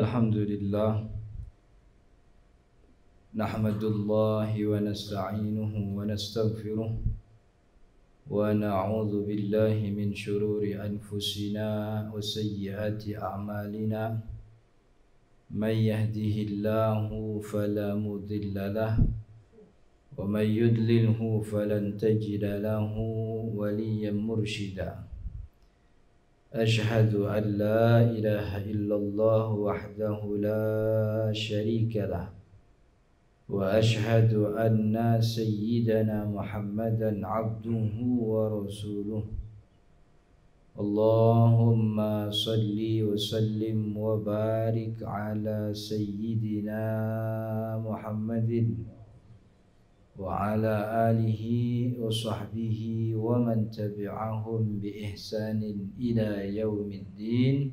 الحمد لله نحمد الله ونستعينه ونستغفره ونعوذ بالله من شرور أنفسنا وسيئات أعمالنا من يهده الله فلا مضل له ومن يدلله فلن تجد له وليا مرشدا أشهد أن لا إله إلا الله وحده لا شريك له وأشهد أن سيدنا محمدا عبده ورسوله اللهم صل وسلم وبارك على سيدنا محمد وعلى آله وصحبه ومن تبعهم بإحسان إلى يوم الدين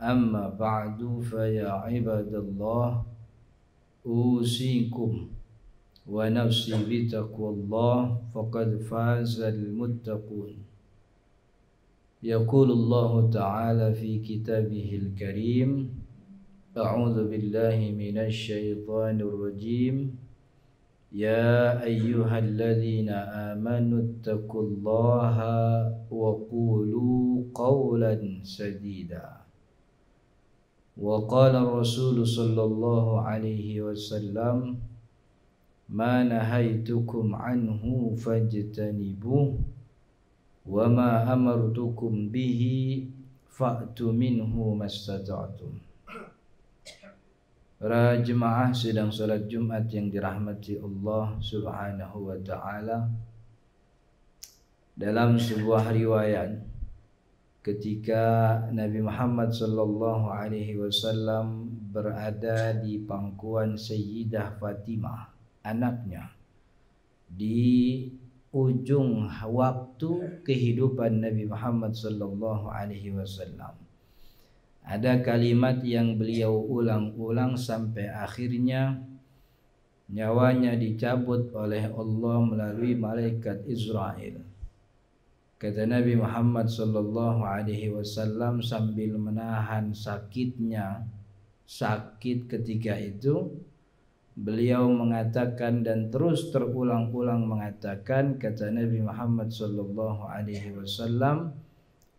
أما بعد فيا عباد الله أوصيكم ونفسي بتقوى الله فقد فاز المتقون يقول الله تعالى في كتابه الكريم أعوذ بالله من الشيطان الرجيم يا أيها الذين آمنوا اتقوا الله وقولوا قولا سديدا وقال الرسول صلى الله عليه وسلم ما نهيتكم عنه فاجتنبوه وما أمرتكم به فأتوا منه ما استطعتم Para jemaah sedang solat Jumat yang dirahmati Allah Subhanahu wa taala. Dalam sebuah riwayat ketika Nabi Muhammad sallallahu alaihi wasallam berada di pangkuan Sayyidah Fatimah, anaknya di ujung waktu kehidupan Nabi Muhammad sallallahu alaihi wasallam. Ada kalimat yang beliau ulang-ulang sampai akhirnya nyawanya dicabut oleh Allah melalui malaikat Israel. Kata Nabi Muhammad sallallahu alaihi wasallam sambil menahan sakitnya, sakit ketika itu, beliau mengatakan dan terus terulang-ulang mengatakan kata Nabi Muhammad sallallahu alaihi wasallam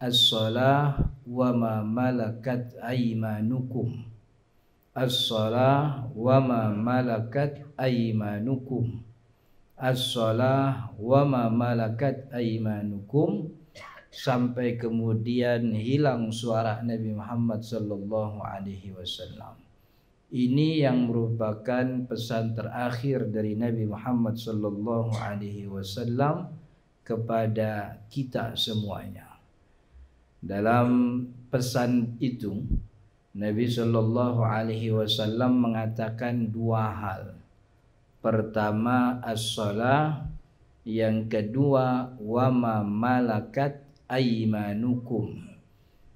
as-salah wa ma malakat aymanukum as-salah wa ma malakat aymanukum as-salah wa ma malakat aymanukum sampai kemudian hilang suara Nabi Muhammad sallallahu alaihi wasallam ini yang merupakan pesan terakhir dari Nabi Muhammad sallallahu alaihi wasallam kepada kita semuanya Dalam pesan itu Nabi Shallallahu Alaihi Wasallam mengatakan dua hal. Pertama as-salah, yang kedua wama malakat aimanukum.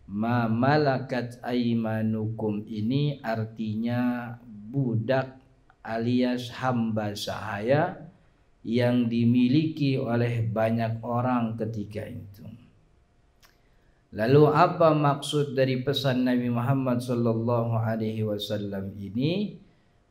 Ma malakat aimanukum ini artinya budak alias hamba sahaya yang dimiliki oleh banyak orang ketika itu. Lalu apa maksud dari pesan Nabi Muhammad sallallahu alaihi wasallam ini?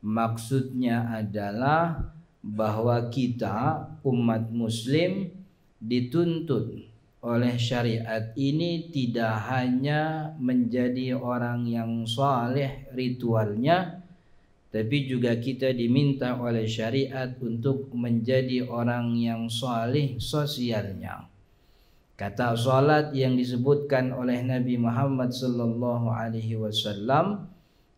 Maksudnya adalah bahwa kita umat muslim dituntut oleh syariat ini tidak hanya menjadi orang yang saleh ritualnya tapi juga kita diminta oleh syariat untuk menjadi orang yang saleh sosialnya. Kata solat yang disebutkan oleh Nabi Muhammad sallallahu alaihi wasallam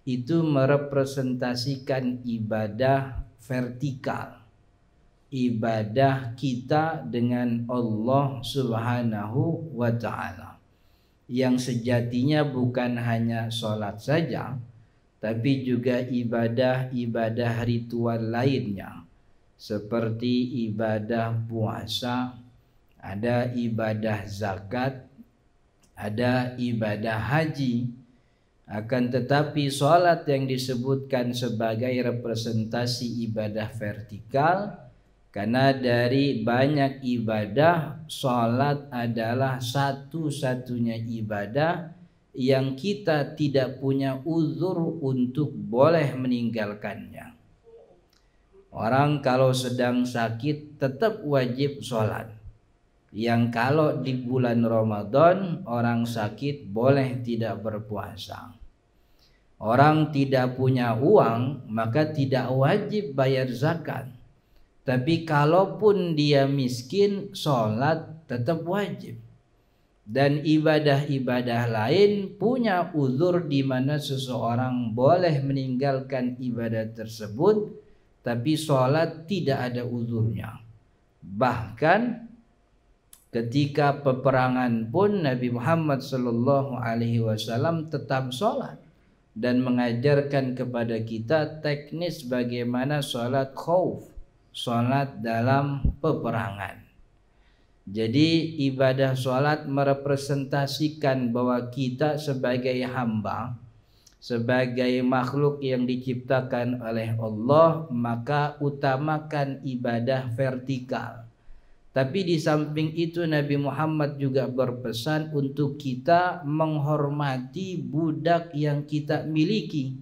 itu merepresentasikan ibadah vertikal. Ibadah kita dengan Allah Subhanahu wa taala. Yang sejatinya bukan hanya solat saja tapi juga ibadah-ibadah ritual lainnya seperti ibadah puasa, ada ibadah zakat, ada ibadah haji. Akan tetapi sholat yang disebutkan sebagai representasi ibadah vertikal karena dari banyak ibadah sholat adalah satu-satunya ibadah yang kita tidak punya uzur untuk boleh meninggalkannya. Orang kalau sedang sakit tetap wajib sholat yang kalau di bulan Ramadan orang sakit boleh tidak berpuasa. Orang tidak punya uang maka tidak wajib bayar zakat. Tapi kalaupun dia miskin, sholat tetap wajib. Dan ibadah-ibadah lain punya uzur di mana seseorang boleh meninggalkan ibadah tersebut, tapi sholat tidak ada uzurnya. Bahkan ketika peperangan pun Nabi Muhammad sallallahu alaihi wasallam tetap salat dan mengajarkan kepada kita teknis bagaimana salat khauf, salat dalam peperangan. Jadi ibadah salat merepresentasikan bahwa kita sebagai hamba sebagai makhluk yang diciptakan oleh Allah maka utamakan ibadah vertikal Tapi di samping itu Nabi Muhammad juga berpesan untuk kita menghormati budak yang kita miliki.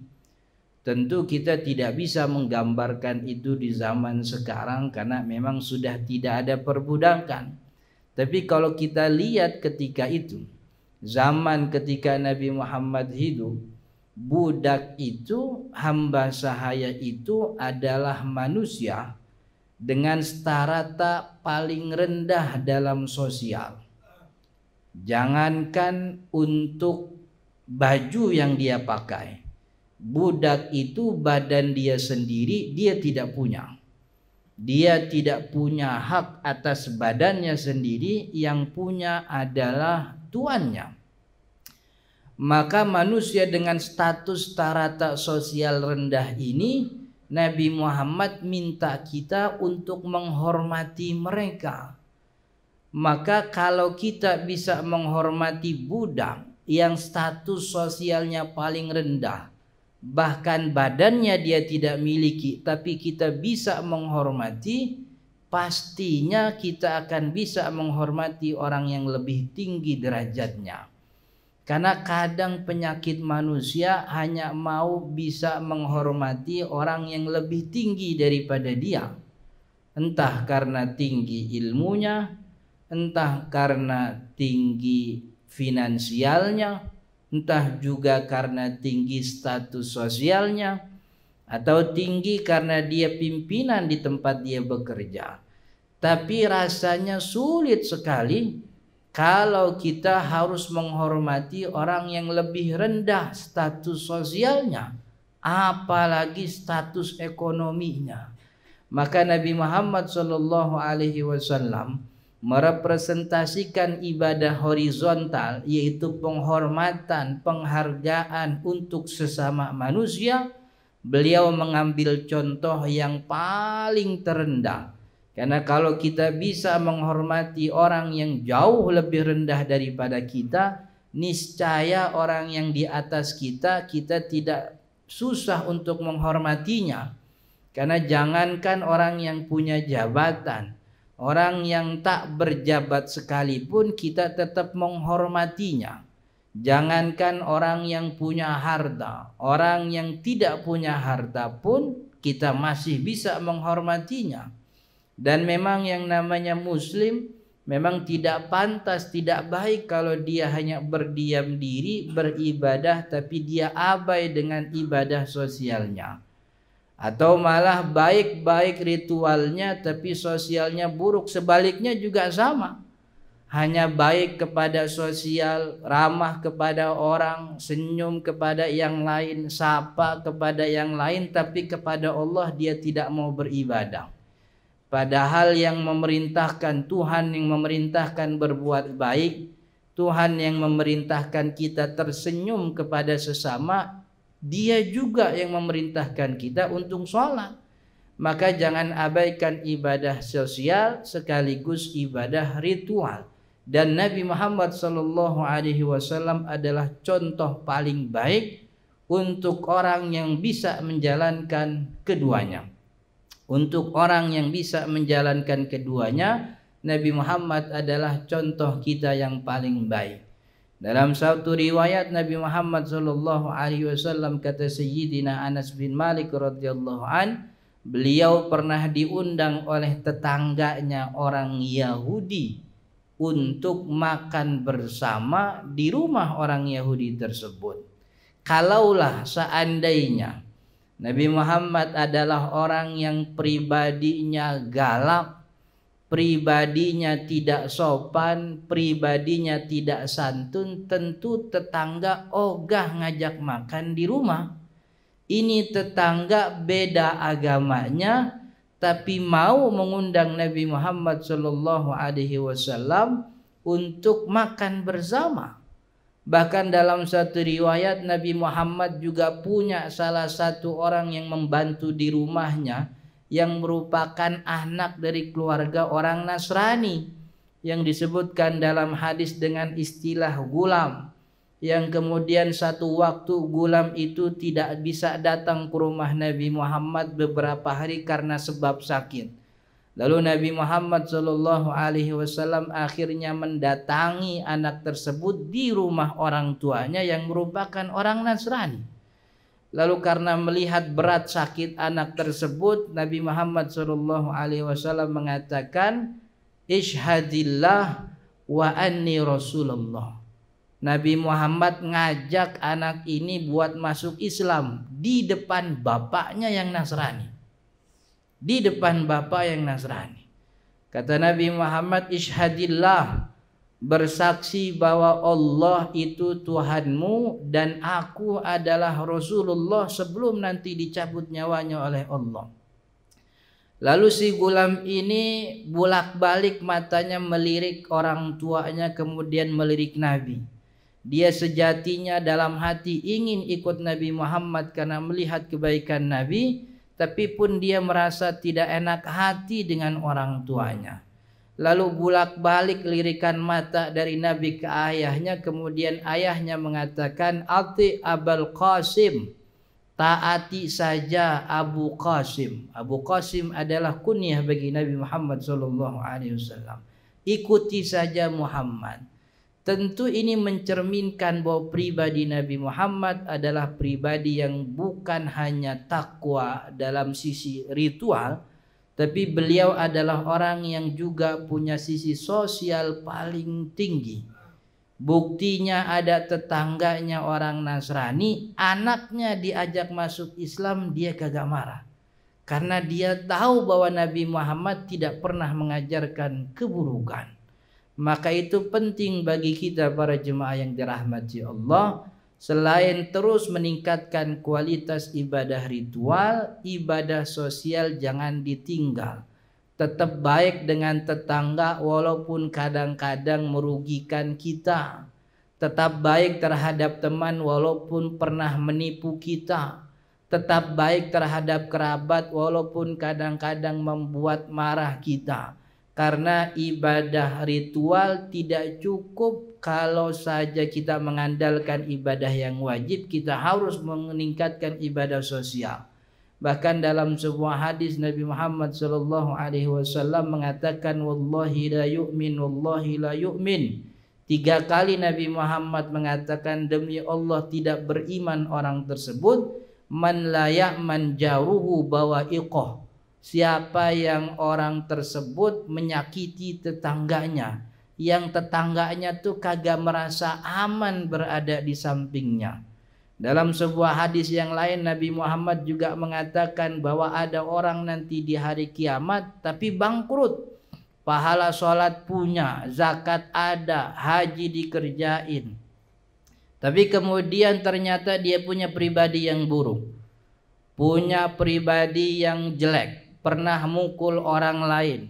Tentu kita tidak bisa menggambarkan itu di zaman sekarang karena memang sudah tidak ada perbudakan. Tapi kalau kita lihat ketika itu, zaman ketika Nabi Muhammad hidup, budak itu, hamba sahaya itu adalah manusia dengan starata paling rendah dalam sosial. Jangankan untuk baju yang dia pakai. Budak itu badan dia sendiri dia tidak punya. Dia tidak punya hak atas badannya sendiri yang punya adalah tuannya. Maka manusia dengan status tarata sosial rendah ini Nabi Muhammad minta kita untuk menghormati mereka. Maka kalau kita bisa menghormati budak yang status sosialnya paling rendah, bahkan badannya dia tidak miliki, tapi kita bisa menghormati, pastinya kita akan bisa menghormati orang yang lebih tinggi derajatnya. Karena kadang penyakit manusia hanya mau bisa menghormati orang yang lebih tinggi daripada dia. Entah karena tinggi ilmunya, entah karena tinggi finansialnya, entah juga karena tinggi status sosialnya, atau tinggi karena dia pimpinan di tempat dia bekerja. Tapi rasanya sulit sekali kalau kita harus menghormati orang yang lebih rendah status sosialnya, apalagi status ekonominya. Maka Nabi Muhammad Shallallahu Alaihi Wasallam merepresentasikan ibadah horizontal, yaitu penghormatan, penghargaan untuk sesama manusia. Beliau mengambil contoh yang paling terendah, karena kalau kita bisa menghormati orang yang jauh lebih rendah daripada kita, niscaya orang yang di atas kita, kita tidak susah untuk menghormatinya. Karena jangankan orang yang punya jabatan, orang yang tak berjabat sekalipun kita tetap menghormatinya. Jangankan orang yang punya harta, orang yang tidak punya harta pun kita masih bisa menghormatinya dan memang yang namanya muslim memang tidak pantas, tidak baik kalau dia hanya berdiam diri, beribadah tapi dia abai dengan ibadah sosialnya. Atau malah baik-baik ritualnya tapi sosialnya buruk. Sebaliknya juga sama. Hanya baik kepada sosial, ramah kepada orang, senyum kepada yang lain, sapa kepada yang lain tapi kepada Allah dia tidak mau beribadah. Padahal yang memerintahkan Tuhan yang memerintahkan berbuat baik, Tuhan yang memerintahkan kita tersenyum kepada sesama, dia juga yang memerintahkan kita untuk sholat. Maka jangan abaikan ibadah sosial sekaligus ibadah ritual. Dan Nabi Muhammad SAW adalah contoh paling baik untuk orang yang bisa menjalankan keduanya. Untuk orang yang bisa menjalankan keduanya, Nabi Muhammad adalah contoh kita yang paling baik. Dalam satu riwayat Nabi Muhammad sallallahu alaihi wasallam kata Sayyidina Anas bin Malik radhiyallahu an, beliau pernah diundang oleh tetangganya orang Yahudi untuk makan bersama di rumah orang Yahudi tersebut. Kalaulah seandainya Nabi Muhammad adalah orang yang pribadinya galak, pribadinya tidak sopan, pribadinya tidak santun, tentu tetangga ogah ngajak makan di rumah. Ini tetangga beda agamanya, tapi mau mengundang Nabi Muhammad Shallallahu Alaihi Wasallam untuk makan bersama. Bahkan dalam satu riwayat Nabi Muhammad juga punya salah satu orang yang membantu di rumahnya yang merupakan anak dari keluarga orang Nasrani yang disebutkan dalam hadis dengan istilah gulam yang kemudian satu waktu gulam itu tidak bisa datang ke rumah Nabi Muhammad beberapa hari karena sebab sakit. Lalu Nabi Muhammad Shallallahu Alaihi Wasallam akhirnya mendatangi anak tersebut di rumah orang tuanya yang merupakan orang Nasrani. Lalu karena melihat berat sakit anak tersebut, Nabi Muhammad Shallallahu Alaihi Wasallam mengatakan, Ishadillah wa anni Rasulullah. Nabi Muhammad ngajak anak ini buat masuk Islam di depan bapaknya yang Nasrani. di depan bapa yang Nasrani. Kata Nabi Muhammad isyhadillah bersaksi bahwa Allah itu Tuhanmu dan aku adalah Rasulullah sebelum nanti dicabut nyawanya oleh Allah. Lalu si gulam ini bulak-balik matanya melirik orang tuanya kemudian melirik Nabi. Dia sejatinya dalam hati ingin ikut Nabi Muhammad karena melihat kebaikan Nabi tapi pun dia merasa tidak enak hati dengan orang tuanya. Lalu bulak-balik lirikan mata dari Nabi ke ayahnya, kemudian ayahnya mengatakan, "Ati Abul Qasim." Taati saja Abu Qasim. Abu Qasim adalah kunyah bagi Nabi Muhammad SAW. Ikuti saja Muhammad. Tentu ini mencerminkan bahwa pribadi Nabi Muhammad adalah pribadi yang bukan hanya takwa dalam sisi ritual, tapi beliau adalah orang yang juga punya sisi sosial paling tinggi. Buktinya ada tetangganya orang Nasrani, anaknya diajak masuk Islam, dia kagak marah. Karena dia tahu bahwa Nabi Muhammad tidak pernah mengajarkan keburukan. Maka itu penting bagi kita para jemaah yang dirahmati Allah selain terus meningkatkan kualitas ibadah ritual, ibadah sosial jangan ditinggal. Tetap baik dengan tetangga walaupun kadang-kadang merugikan kita. Tetap baik terhadap teman walaupun pernah menipu kita. Tetap baik terhadap kerabat walaupun kadang-kadang membuat marah kita karena ibadah ritual tidak cukup kalau saja kita mengandalkan ibadah yang wajib, kita harus meningkatkan ibadah sosial. Bahkan dalam sebuah hadis Nabi Muhammad sallallahu alaihi wasallam mengatakan wallahi la yu'min wallahi la yu'min. Tiga kali Nabi Muhammad mengatakan demi Allah tidak beriman orang tersebut man la ya'man jaruhu bawa iqah siapa yang orang tersebut menyakiti tetangganya yang tetangganya tuh kagak merasa aman berada di sampingnya. Dalam sebuah hadis yang lain Nabi Muhammad juga mengatakan bahwa ada orang nanti di hari kiamat tapi bangkrut. Pahala sholat punya, zakat ada, haji dikerjain. Tapi kemudian ternyata dia punya pribadi yang buruk. Punya pribadi yang jelek pernah mukul orang lain,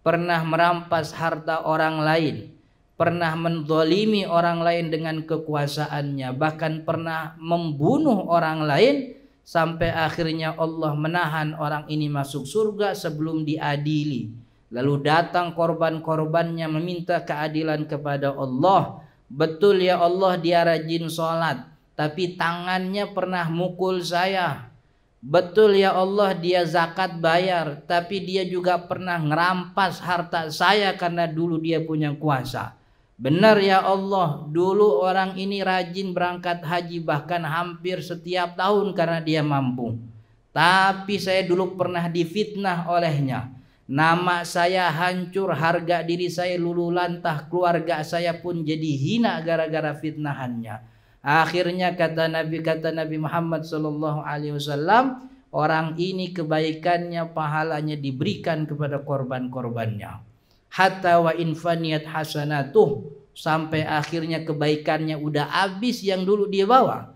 pernah merampas harta orang lain, pernah mendolimi orang lain dengan kekuasaannya, bahkan pernah membunuh orang lain, sampai akhirnya Allah menahan orang ini masuk surga sebelum diadili. Lalu datang korban-korbannya meminta keadilan kepada Allah. Betul ya Allah dia rajin sholat, tapi tangannya pernah mukul saya, Betul ya Allah dia zakat bayar tapi dia juga pernah ngerampas harta saya karena dulu dia punya kuasa. Benar ya Allah dulu orang ini rajin berangkat haji bahkan hampir setiap tahun karena dia mampu. Tapi saya dulu pernah difitnah olehnya. Nama saya hancur, harga diri saya lulu lantah, keluarga saya pun jadi hina gara-gara fitnahannya. Akhirnya kata Nabi kata Nabi Muhammad sallallahu alaihi wasallam, orang ini kebaikannya pahalanya diberikan kepada korban-korbannya. Hatta wa infaniyat hasanatuh sampai akhirnya kebaikannya udah habis yang dulu dia bawa.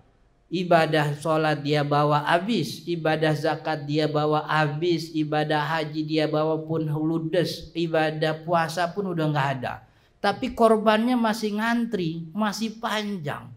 Ibadah sholat dia bawa habis, ibadah zakat dia bawa habis, ibadah haji dia bawa pun ludes, ibadah puasa pun udah nggak ada. Tapi korbannya masih ngantri, masih panjang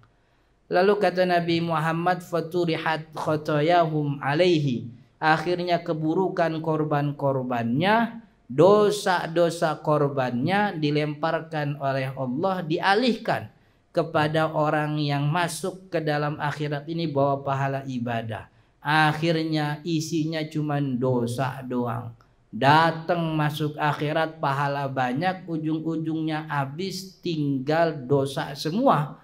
Lalu kata Nabi Muhammad faturihat khotoyahum alaihi. Akhirnya keburukan korban-korbannya, dosa-dosa korbannya dilemparkan oleh Allah, dialihkan kepada orang yang masuk ke dalam akhirat ini bawa pahala ibadah. Akhirnya isinya cuma dosa doang. Datang masuk akhirat pahala banyak, ujung-ujungnya habis tinggal dosa semua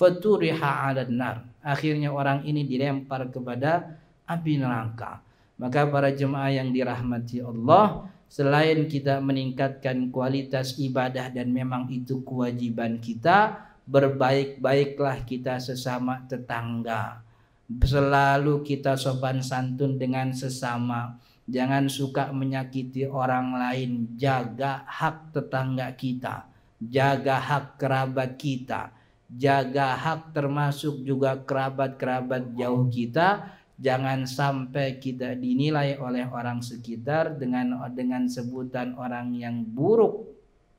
faturiha ala nar. Akhirnya orang ini dilempar kepada api neraka. Maka para jemaah yang dirahmati Allah, selain kita meningkatkan kualitas ibadah dan memang itu kewajiban kita, berbaik-baiklah kita sesama tetangga. Selalu kita sopan santun dengan sesama. Jangan suka menyakiti orang lain. Jaga hak tetangga kita. Jaga hak kerabat kita jaga hak termasuk juga kerabat-kerabat jauh kita jangan sampai kita dinilai oleh orang sekitar dengan dengan sebutan orang yang buruk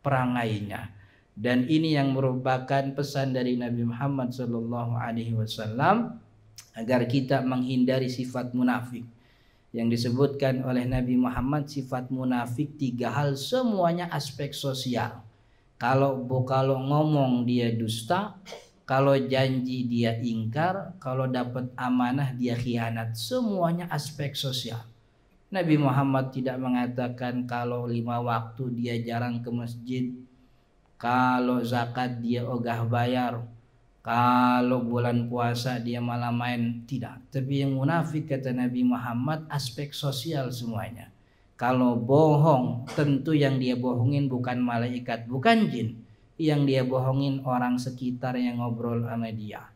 perangainya dan ini yang merupakan pesan dari Nabi Muhammad Shallallahu Alaihi Wasallam agar kita menghindari sifat munafik yang disebutkan oleh Nabi Muhammad sifat munafik tiga hal semuanya aspek sosial kalau kalau ngomong dia dusta, kalau janji dia ingkar, kalau dapat amanah dia khianat. Semuanya aspek sosial. Nabi Muhammad tidak mengatakan kalau lima waktu dia jarang ke masjid, kalau zakat dia ogah bayar, kalau bulan puasa dia malah main. Tidak. Tapi yang munafik kata Nabi Muhammad aspek sosial semuanya. Kalau bohong, tentu yang dia bohongin bukan malaikat, bukan jin. Yang dia bohongin orang sekitar yang ngobrol sama dia.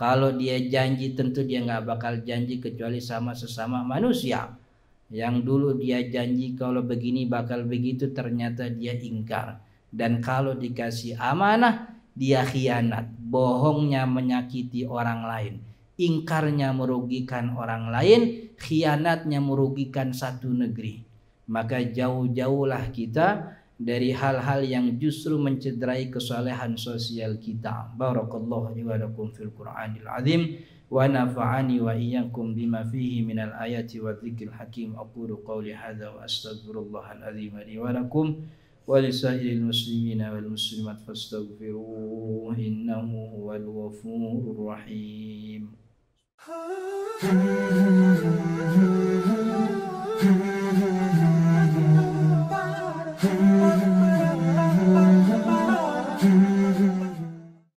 Kalau dia janji, tentu dia nggak bakal janji kecuali sama sesama manusia. Yang dulu dia janji kalau begini bakal begitu, ternyata dia ingkar. Dan kalau dikasih amanah, dia khianat. Bohongnya menyakiti orang lain ingkarnya merugikan orang lain, khianatnya merugikan satu negeri maka jauh-jauhlah kita dari hal-hal yang justru mencederai kesalehan sosial kita. Barakallahu li wa lakum fil Qur'anil azim wa nafa'ani wa iyyakum bima fihi minal ayati wa dzikril hakim. Aqulu qawli hadza wa astaghfirullahal azim li wa lakum wa lisairil muslimin wal muslimat fastaghfiruh innahu huwal ghafurur rahim.